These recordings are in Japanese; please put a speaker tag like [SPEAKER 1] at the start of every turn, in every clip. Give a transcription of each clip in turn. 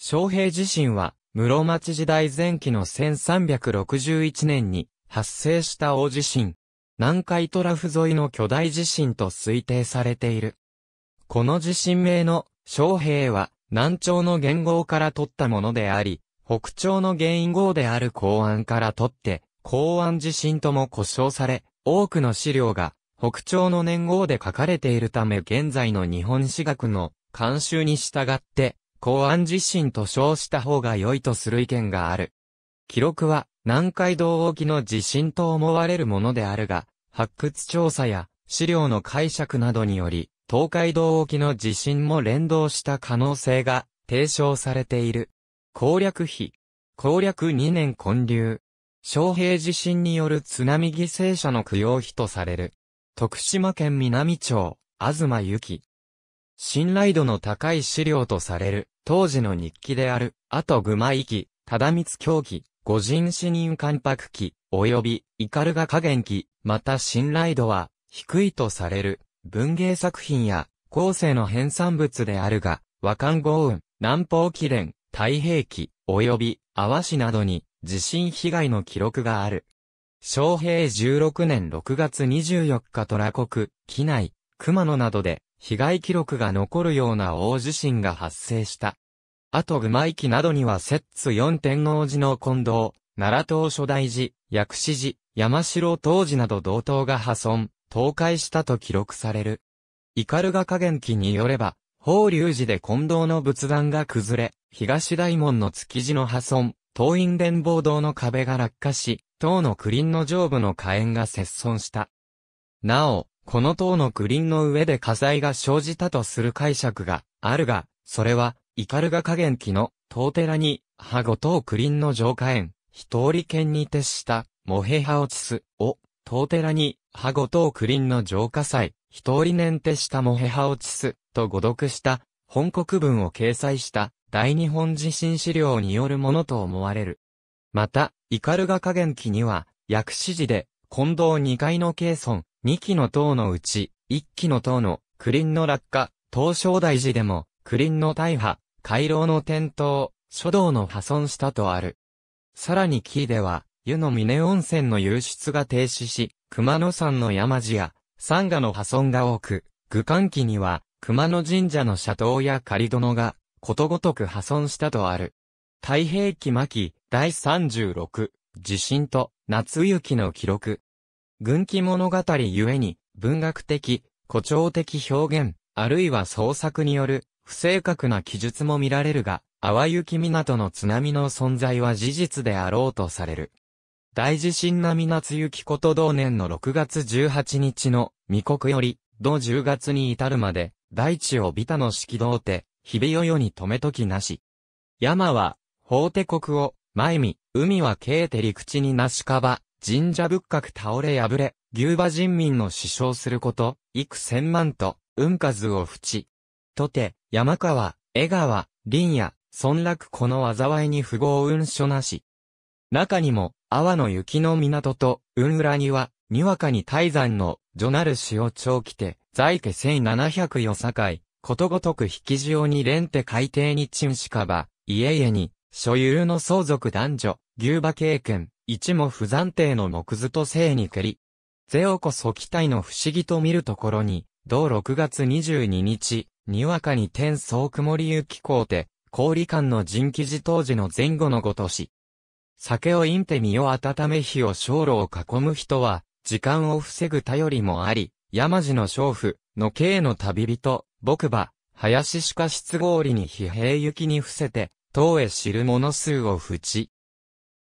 [SPEAKER 1] 昌平地震は、室町時代前期の1361年に発生した大地震、南海トラフ沿いの巨大地震と推定されている。この地震名の昌平は南朝の元号から取ったものであり、北朝の原因号である公安から取って、公安地震とも呼称され、多くの資料が北朝の年号で書かれているため現在の日本史学の慣習に従って公安地身と称した方が良いとする意見がある。記録は、南海道沖の地震と思われるものであるが、発掘調査や資料の解釈などにより、東海道沖の地震も連動した可能性が提唱されている。攻略費。攻略2年混流。昌平地震による津波犠牲者の供養費とされる。徳島県南町、東由き。信頼度の高い資料とされる、当時の日記である、あとぐ行き、忠光狂気、五人死人関白記、及び、怒るが加減記、また信頼度は、低いとされる、文芸作品や、後世の編纂物であるが、和漢豪運、南方記念、太平記、及び、阿波市などに、地震被害の記録がある。昭平16年6月24日虎国、機内、熊野などで被害記録が残るような大地震が発生した。あと熊池などには摂津四天王寺の近藤、奈良東初大寺、薬師寺、山城東寺など同等が破損、倒壊したと記録される。斑鳩加減記によれば、法隆寺で近藤の仏壇が崩れ、東大門の築地の破損、東院連坊堂の壁が落下し、塔の九輪の上部の火炎が切損した。なお、この塔のグリーンの上で火災が生じたとする解釈があるが、それは、イカルガ加減期の塔寺に、ハゴ塔クリーンの浄化園、一折県に徹した、モヘハオチスを、塔寺に、ハゴ塔クリーンの浄化祭、一折年徹したモヘハオチスと誤読した、本国文を掲載した、大日本地震資料によるものと思われる。また、イカルガ加減期には、薬師寺で、近藤二階の経村、2基の塔のうち、1基の塔の、クリンの落下、東照大寺でも、クリンの大破、回廊の転倒、書道の破損したとある。さらにキーでは、湯の峰温泉の流出が停止し、熊野山の山寺や、山河の破損が多く、愚観期には、熊野神社の斜塔や仮殿が、ことごとく破損したとある。太平記末期、第36、地震と夏雪の記録。軍記物語ゆえに、文学的、誇張的表現、あるいは創作による、不正確な記述も見られるが、淡雪港の津波の存在は事実であろうとされる。大地震並み夏雪こと同年の6月18日の、未国より、同10月に至るまで、大地をビタの式道て、日々よよに止めときなし。山は、法手国を、前見、海は経て陸地になしかば、神社仏閣倒れ破れ、牛馬人民の死傷すること、幾千万と、運数を淵とて、山川、江川、林野、村落この災いに不合運所なし。中にも、阿波の雪の港と、雲裏には、にわかに大山の、女なる死を長期て、在家千七百余よ境、ことごとく引き潮に連て海底に沈しかば、家々に、所有の相続男女、牛馬経験、一も不暫定の木図と聖に蹴り。ゼオこそ期待の不思議と見るところに、同6月22日、にわかに天草。曇り行き校て、氷館の人記事当時の前後のごとし。酒を飲んて身を温め火を小炉を囲む人は、時間を防ぐ頼りもあり、山路の娼婦、の刑の旅人、牧馬、林しか質氷に疲弊行きに伏せて、当へ知る者数を淵。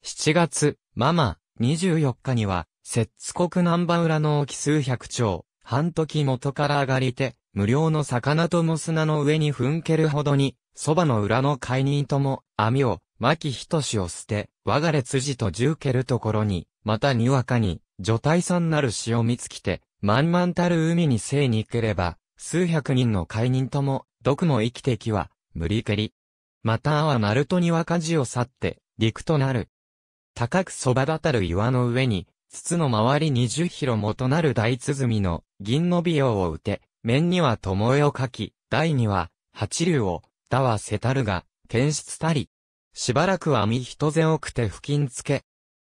[SPEAKER 1] 7月、ママ、24日には、摂津国南波浦の沖数百兆、半時元から上がりて、無料の魚とも砂の上にんけるほどに、蕎麦の裏の解任とも、網を、巻ひとしを捨て、我がれ辻と銃けるところに、またにわかに、女体さんなる死を見つきて、満々たる海に生にければ、数百人の解任とも、毒も生きてきは、無理けり。またはなるとにかじを去って、陸となる、高くそばだたる岩の上に、筒の周り20キロもとなる大鼓の銀の美容を打て、面には巴を書き、台には八竜を、だはせたるが、検出たり。しばらくは身人ぜ多くて付近つけ。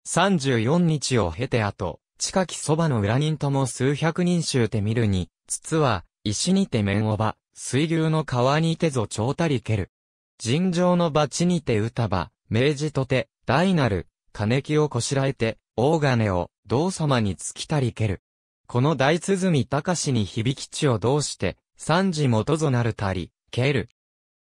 [SPEAKER 1] 34日を経て後、近きそばの裏人とも数百人衆て見るに、筒は、石にて面をば、水流の川にてぞちょうたりける。尋常の鉢にて歌ば、明治とて、大なる、金木をこしらえて、大金を、道様に尽きたりける。この大鼓隆に響き地をどうして、三時元となるたり、蹴る。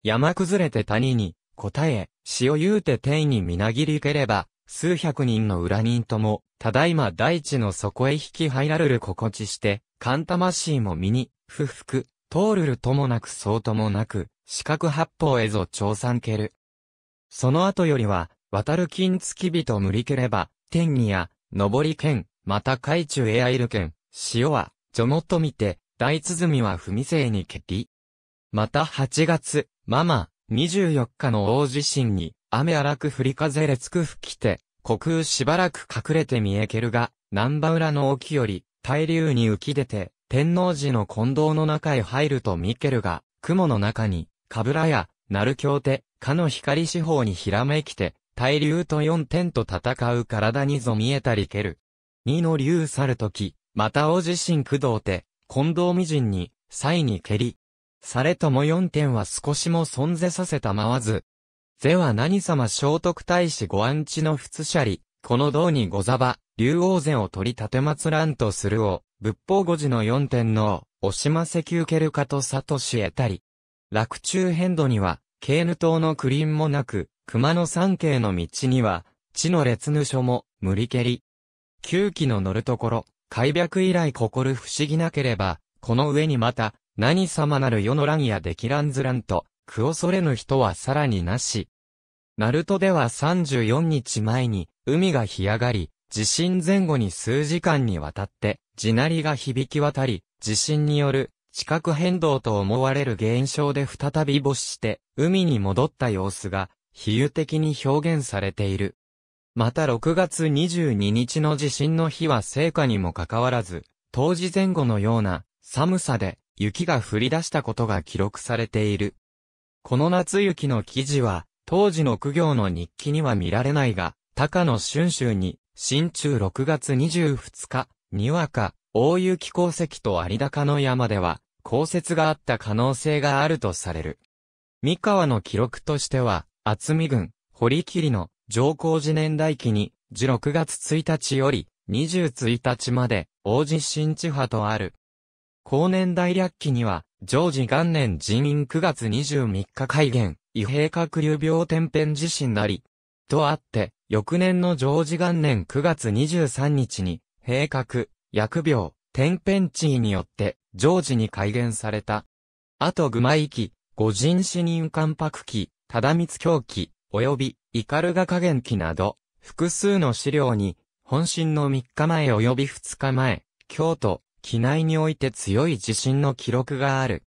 [SPEAKER 1] 山崩れて谷に、答え、詩を言うて天にみなぎりければ、数百人の裏人とも、ただいま大地の底へ引き入られる心地して、勘魂も身に、不服、通るるともなくそうともなく、四角八方へぞ調算ける。その後よりは、渡る金月日と無理ければ、天にや、上り剣、また海中へあいる剣、潮は、ょもと見て、大鼓は不未成に蹴り。また8月、ママ、24日の大地震に、雨荒く降り風れつく吹きて、虚空しばらく隠れて見えけるが、南波浦の沖より、大流に浮き出て、天王寺の近道の中へ入ると見けるが、雲の中に、かぶらや、鳴る京手、かの光四方にひらめきて、大竜と四天と戦う体にぞ見えたり蹴る。二の竜去るとき、またお自身駆動て、近藤美人に、際に蹴り。されとも四天は少しも存ぜさせたまわず。是は何様聖徳太子ご安置の仏舎利、この道にござば、竜王禅を取り立てまつらんとするを、仏法五字の四天の、おしませき受けるかとさとし得たり。落中変度には、ケーヌ島のクリンもなく、熊野山系の道には、地の列ぬ所も、無理蹴り。旧機の乗るところ、開白以来心不思議なければ、この上にまた、何様なる世の乱やできらんずらんと、く恐れぬ人はさらになし。ナルトでは34日前に、海が干上がり、地震前後に数時間にわたって、地鳴りが響き渡り、地震による、地殻変動と思われる現象で再び没して、海に戻った様子が、比喩的に表現されている。また6月22日の地震の日は成果にもかかわらず、当時前後のような寒さで雪が降り出したことが記録されている。この夏雪の記事は、当時の苦行の日記には見られないが、高野春秋に、新中6月22日、にわか、大雪鉱石と有高の山では、降雪があった可能性があるとされる。三河の記録としては、厚見郡、堀切の上皇寺年代記に、16月1日より、21日まで、王子新地派とある。後年代略記には、常時元年人民9月23日改元、異閉閣流病天変地震なり。とあって、翌年の常時元年9月23日に、閉閣、薬病、天変地異によって、常時に改元された。あと、ぐまいき、五人死人関白期、忠光狂気、及び、イカルガ加減期など、複数の資料に、本震の3日前及び2日前、京都、機内において強い地震の記録がある。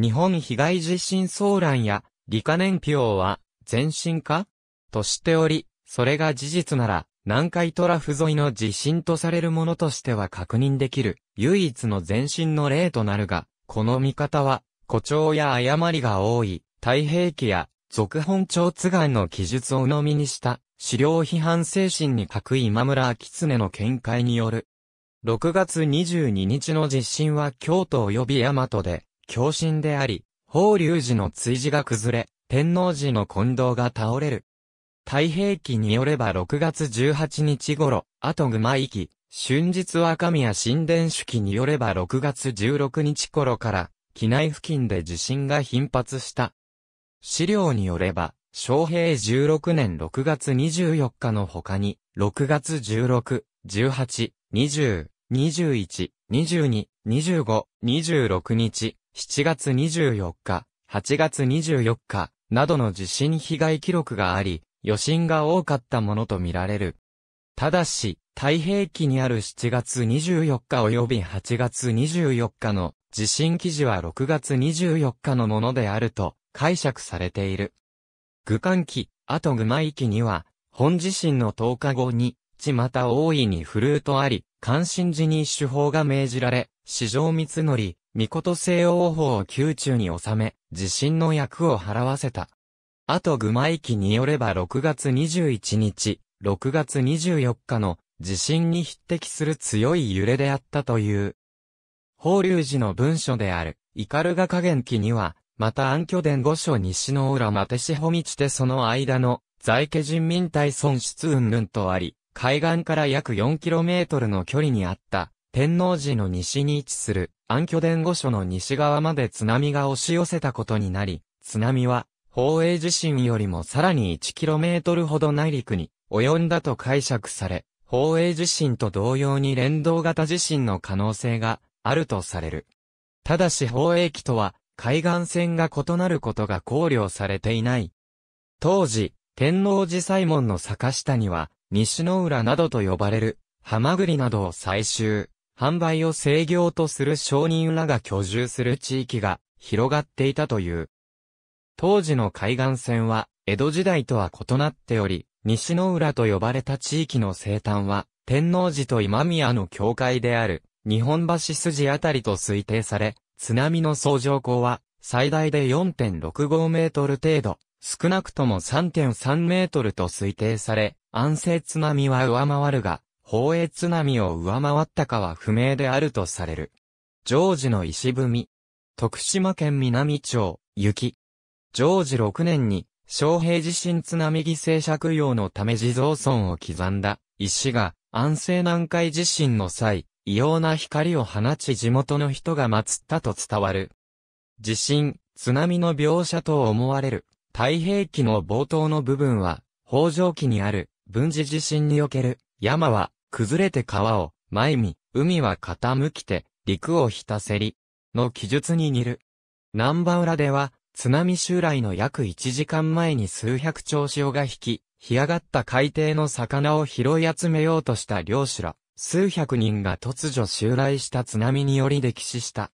[SPEAKER 1] 日本被害地震騒乱や、理科年表は、前進かとしており、それが事実なら、南海トラフ沿いの地震とされるものとしては確認できる、唯一の前進の例となるが、この見方は、誇張や誤りが多い、太平記や続本調津願の記述を鵜呑みにした、資料批判精神に書く今村秋常の見解による。6月22日の地震は京都及び大和で、共振であり、法隆寺の追事が崩れ、天皇寺の近藤が倒れる。太平記によれば6月18日頃、後熊き、春日若宮神殿主記によれば6月16日頃から、機内付近で地震が頻発した。資料によれば、昭平16年6月24日の他に、6月16、18、20、21、22、25、26日、7月24日、8月24日、などの地震被害記録があり、余震が多かったものとみられる。ただし、太平記にある7月24日及び8月24日の地震記事は6月24日のものであると解釈されている。愚漢期、あと愚昧期には、本地震の10日後に、地また大いに振るうとあり、関心寺に手法が命じられ、史上三則、御事西王法を宮中に収め、地震の役を払わせた。あと愚昧期によれば6月21日、6月24日の地震に匹敵する強い揺れであったという。法隆寺の文書である、イカルガ加減期には、また暗拠伝五所西の浦マテシホちて、その間の在家人民体損失云々とあり、海岸から約 4km の距離にあった、天王寺の西に位置する、暗拠伝五所の西側まで津波が押し寄せたことになり、津波は、宝永地震よりもさらに 1km ほど内陸に及んだと解釈され、宝永地震と同様に連動型地震の可能性があるとされる。ただし宝永期とは、海岸線が異なることが考慮されていない。当時、天王寺左衛門の坂下には、西の浦などと呼ばれる、ハマグリなどを採集、販売を制御とする商人らが居住する地域が広がっていたという。当時の海岸線は、江戸時代とは異なっており、西の浦と呼ばれた地域の生誕は、天王寺と今宮の境界である、日本橋筋あたりと推定され、津波の相乗高は、最大で4.65メートル程度、少なくとも3.3メートルと推定され、安静津波は上回るが、宝永津波を上回ったかは不明であるとされる。ジョージの石踏み。徳島県南町、雪。ジョージ6年に、昌平地震津波犠牲者供養のため地蔵村を刻んだ、石が、安政南海地震の際、異様な光を放ち地元の人が祀ったと伝わる。地震、津波の描写と思われる、太平記の冒頭の部分は、北条記にある、文治地震における、山は、崩れて川を、前見、海は傾きて、陸をひたせり、の記述に似る。南波浦では、津波襲来の約1時間前に数百兆潮が引き、干上がった海底の魚を拾い集めようとした漁師ら、数百人が突如襲来した津波により歴史した。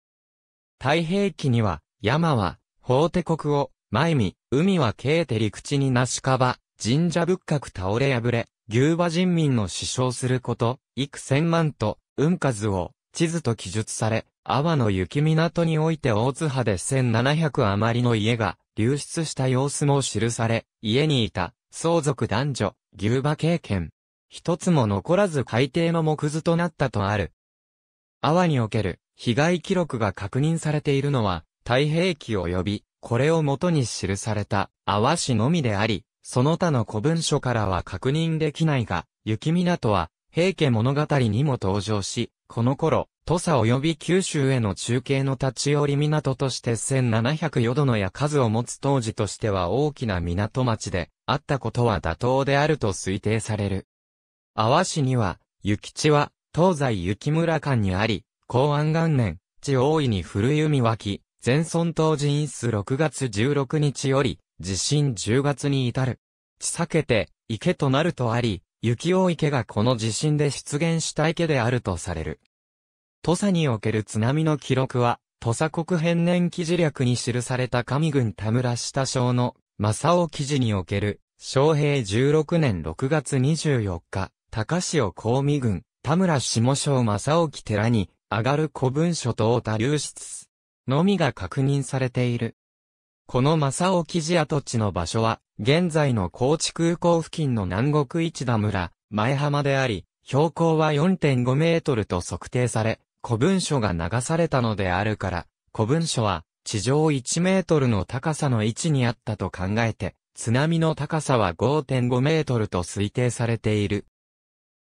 [SPEAKER 1] 太平記には、山は、法手国を、前見、海は経て陸地になしかば、神社仏閣倒れ破れ、牛馬人民の死傷すること、幾千万と、運数を、地図と記述され、阿波の雪港において大津波で1700余りの家が流出した様子も記され、家にいた相続男女、牛馬経験、一つも残らず海底の木図となったとある。阿波における被害記録が確認されているのは太平記及び、これを元に記された阿波市のみであり、その他の古文書からは確認できないが、雪港は平家物語にも登場し、この頃、土佐及び九州への中継の立ち寄り港として1700余度のや数を持つ当時としては大きな港町であったことは妥当であると推定される。阿波市には、雪吉は、東西雪村間にあり、公安元年、地大いに古弓き、全村当時因室6月16日より、地震10月に至る。地避けて、池となるとあり、雪大池がこの地震で出現した池であるとされる。土佐における津波の記録は、土佐国変年記事略に記された上郡田村下省の正尾記事における、昭平16年6月24日、高潮公美軍、田村下昌正沖寺に、上がる古文書等多流出。のみが確認されている。この正沖寺跡地の場所は、現在の高知空港付近の南国市田村、前浜であり、標高は4.5メートルと測定され、古文書が流されたのであるから、古文書は地上1メートルの高さの位置にあったと考えて、津波の高さは5.5メートルと推定されている。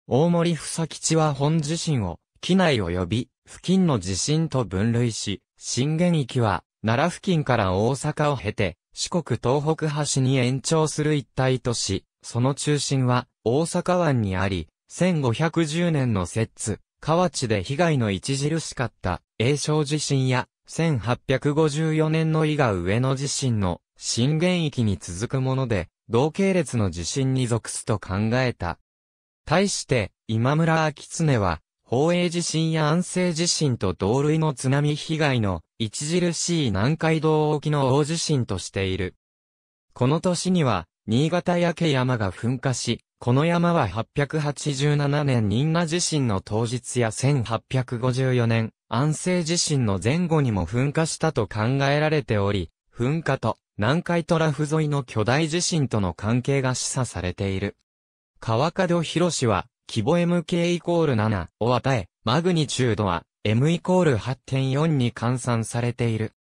[SPEAKER 1] 大森ふ房吉は本地震を、機内及び、付近の地震と分類し、震源域は、奈良付近から大阪を経て、四国東北端に延長する一帯とし、その中心は、大阪湾にあり、1510年の摂津、河内で被害の著しかった、栄翔地震や、1854年の伊賀上野地震の震源域に続くもので、同系列の地震に属すと考えた。対して、今村秋常は、宝永地震や安政地震と同類の津波被害の著しい南海道沖の大地震としている。この年には、新潟焼山が噴火し、この山は887年仁和地震の当日や1854年、安政地震の前後にも噴火したと考えられており、噴火と南海トラフ沿いの巨大地震との関係が示唆されている。川角博士は、規模 MK イコール7を与え、マグニチュードは M イコール8.4に換算されている。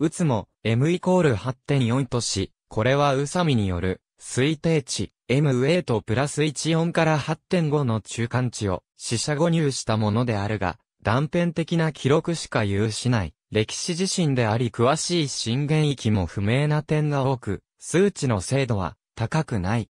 [SPEAKER 1] うつも M イコール8.4とし、これは宇佐美による推定値 M 8プラス14から8.5の中間値を死者誤入したものであるが、断片的な記録しか有しない歴史自身であり詳しい震源域も不明な点が多く、数値の精度は高くない。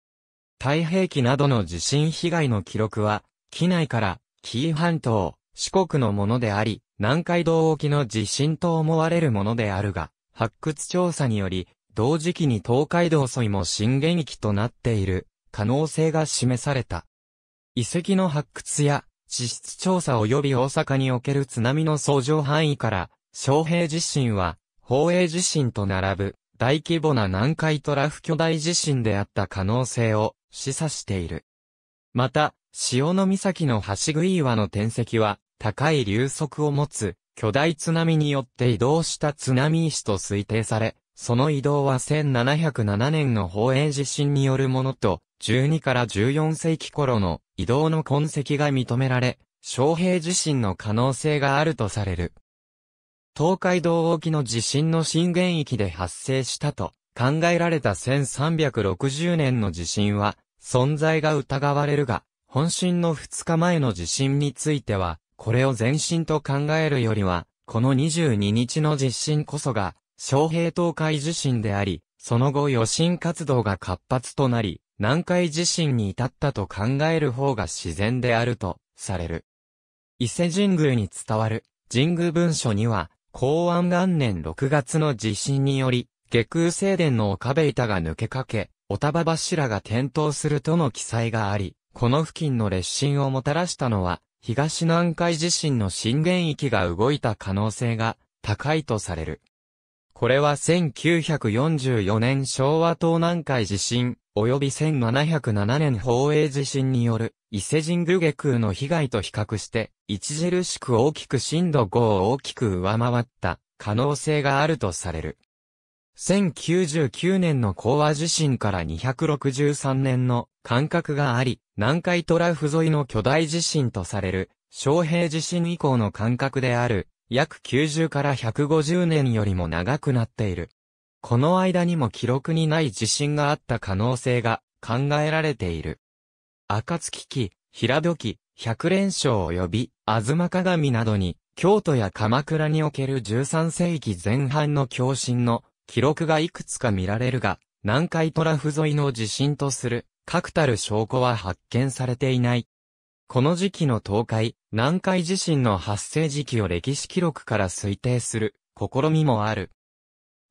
[SPEAKER 1] 太平記などの地震被害の記録は、機内から紀伊半島、四国のものであり、南海道沖の地震と思われるものであるが、発掘調査により、同時期に東海道沿いも震源域となっている可能性が示された。遺跡の発掘や地質調査及び大阪における津波の相乗範囲から、昌平地震は、宝永地震と並ぶ大規模な南海トラフ巨大地震であった可能性を示唆している。また、潮の岬の橋食い岩の天石は、高い流速を持つ、巨大津波によって移動した津波石と推定され、その移動は1707年の宝永地震によるものと、12から14世紀頃の移動の痕跡が認められ、昌平地震の可能性があるとされる。東海道沖の地震の震源域で発生したと考えられた1360年の地震は、存在が疑われるが、本震の2日前の地震については、これを前震と考えるよりは、この22日の地震こそが、昌平東海地震であり、その後余震活動が活発となり、南海地震に至ったと考える方が自然であると、される。伊勢神宮に伝わる、神宮文書には、公安元年6月の地震により、下空聖殿の岡部板が抜けかけ、おたば柱が点灯するとの記載があり、この付近の列進をもたらしたのは、東南海地震の震源域が動いた可能性が高いとされる。これは1944年昭和東南海地震、及び1707年宝永地震による伊勢神宮下空の被害と比較して、著しく大きく震度5を大きく上回った可能性があるとされる。1099年の講和地震から263年の間隔があり、南海トラフ沿いの巨大地震とされる、昌平地震以降の間隔である、約90から150年よりも長くなっている。この間にも記録にない地震があった可能性が考えられている。暁期、平戸期、百連勝及び、東鏡などに、京都や鎌倉における13世紀前半の共振の記録がいくつか見られるが、南海トラフ沿いの地震とする、確たる証拠は発見されていない。この時期の東海、南海地震の発生時期を歴史記録から推定する、試みもある。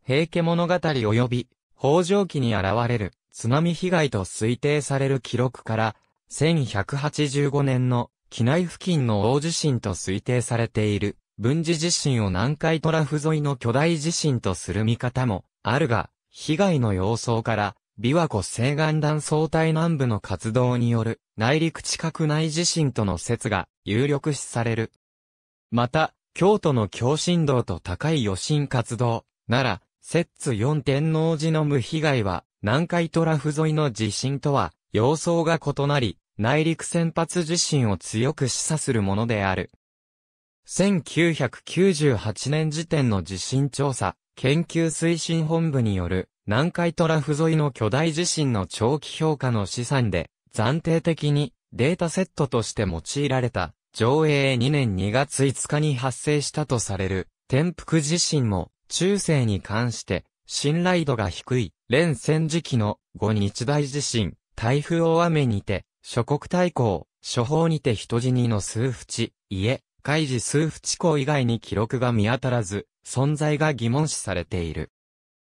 [SPEAKER 1] 平家物語及び、北条記に現れる、津波被害と推定される記録から、1185年の、機内付近の大地震と推定されている。文字地震を南海トラフ沿いの巨大地震とする見方もあるが、被害の様相から、琵琶湖西岸断層帯南部の活動による内陸近く内地震との説が有力視される。また、京都の強振動と高い余震活動、なら、摂津四天王寺の無被害は、南海トラフ沿いの地震とは、様相が異なり、内陸先発地震を強く示唆するものである。1998年時点の地震調査、研究推進本部による南海トラフ沿いの巨大地震の長期評価の試算で、暫定的にデータセットとして用いられた、上映2年2月5日に発生したとされる、天覆地震も、中世に関して、信頼度が低い、連戦時期の五日大地震、台風大雨にて、諸国対抗、諸方にて人死にの数淵、家、海事数府地項以外に記録が見当たらず、存在が疑問視されている。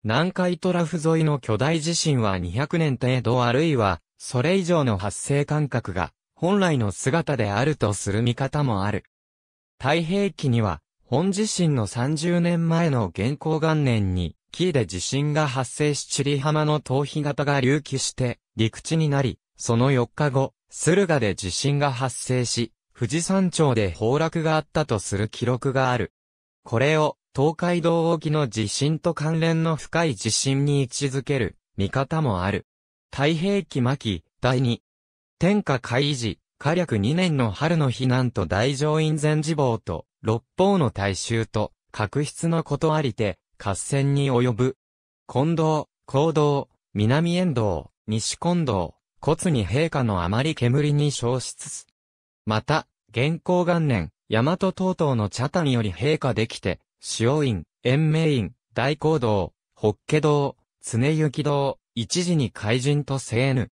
[SPEAKER 1] 南海トラフ沿いの巨大地震は200年程度あるいは、それ以上の発生間隔が、本来の姿であるとする見方もある。太平記には、本地震の30年前の現行元年に、紀伊で地震が発生しチリ浜の逃避型が隆起して、陸地になり、その4日後、駿河で地震が発生し、富士山頂で崩落があったとする記録がある。これを東海道沖の地震と関連の深い地震に位置づける見方もある。太平記巻、第2。天下海示。火略2年の春の避難と大乗院前寺坊と六方の大衆と確執のことありて合戦に及ぶ。近藤、行動、南遠道、西近道、骨に陛下のあまり煙に消失す。また、元寇元年、大和東東の茶谷より陛下できて、塩院、延命院、大講堂、北家堂、常行堂、一時に怪人とせえぬ。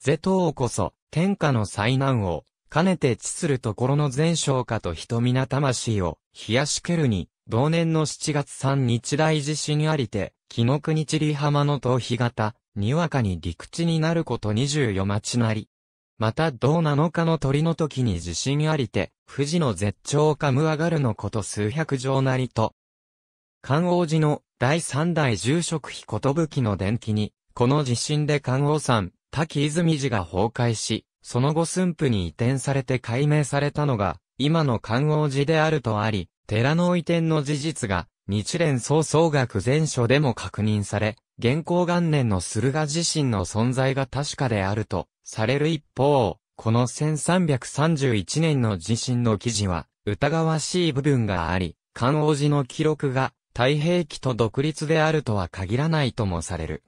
[SPEAKER 1] 是東こそ、天下の災難を、かねて地するところの全商家と人皆魂を、冷やしけるに、同年の7月3日大地震ありて、木の国ちり浜の逃避型、にわかに陸地になること24町なり。また同7日の鳥の時に地震ありて、富士の絶頂をかむ上がるのこと数百条なりと。関王寺の第三代住職費きの伝記に、この地震で関王山、滝泉寺が崩壊し、その後駿府に移転されて解明されたのが、今の関王寺であるとあり、寺の移転の事実が、日蓮総総学全書でも確認され、現行元年の駿河自身の存在が確かであるとされる一方、この1331年の地震の記事は疑わしい部分があり、漢王寺の記録が太平記と独立であるとは限らないともされる。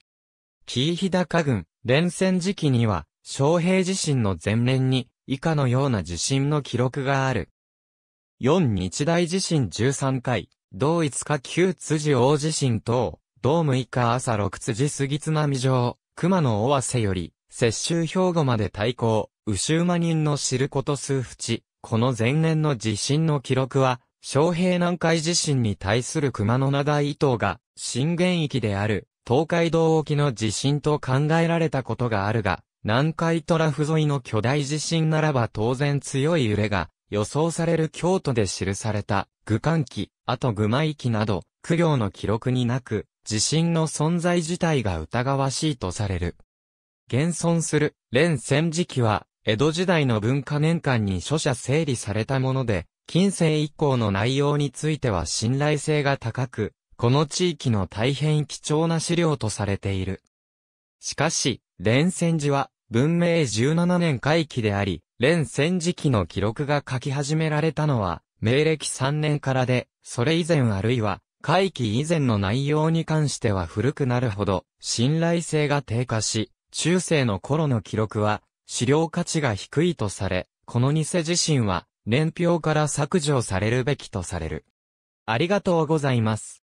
[SPEAKER 1] 紀伊日高郡、連戦時期には、昌平地震の前年に以下のような地震の記録がある。4日大地震13回、同一か旧辻大地震等、同6日朝6辻杉津波上、熊野尾瀬より、雪州兵庫まで対抗、牛馬人の知ること数淵、この前年の地震の記録は、昌平南海地震に対する熊野長井等が、震源域である、東海道沖の地震と考えられたことがあるが、南海トラフ沿いの巨大地震ならば当然強い揺れが予想される京都で記された愚観記、あと愚米記など、苦行の記録になく、地震の存在自体が疑わしいとされる。現存する、連戦時期は、江戸時代の文化年間に書写整理されたもので、近世以降の内容については信頼性が高く、この地域の大変貴重な資料とされている。しかし、連戦時は、文明17年回帰であり、連戦時期の記録が書き始められたのは、明暦3年からで、それ以前あるいは、会期以前の内容に関しては古くなるほど、信頼性が低下し、中世の頃の記録は、資料価値が低いとされ、この偽自身は、年表から削除されるべきとされる。ありがとうございます。